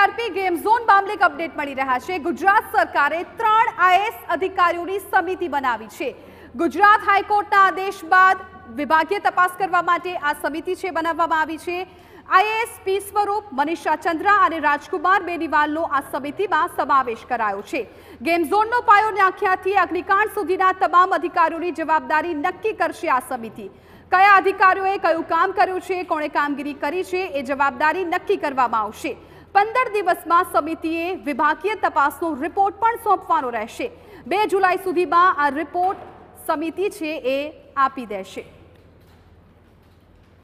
TRP game zone મામલે એક update મળી રહ્યા છે ગુજરાત સરકારે ત્રણ આઈએસ અધિકારીઓની સમિતિ બનાવી છે ગુજરાત હાઈકોર્ટના આદેશ બાદ વિભાગીય તપાસ કરવા માટે આ સમિતિ છે બનાવવામાં આવી છે આઈએએસ પી સ્વરૂપ મનીષા ચંદ્રા અને રાજકુમાર બેનીવાલનો આ સમિતિમાં સમાવેશ કરાયો છે ગેમ ઝોનનો પાયો નાખ્યાથી અગ્નિકાંડ સુધીના તમામ અધિકારીઓની જવાબદારી નક્કી કરશે આ સમિતિ કયા અધિકારીઓએ કયું કામ કર્યું છે કોણે કામગીરી કરી છે એ જવાબદારી નક્કી કરવામાં આવશે પંદર દિવસમાં સમિતિએ વિભાગીય તપાસનો રિપોર્ટ પણ સોંપવાનો રહેશે બે જુલાઈ સુધીમાં આ રિપોર્ટ સમિતિ છે એ આપી દેશે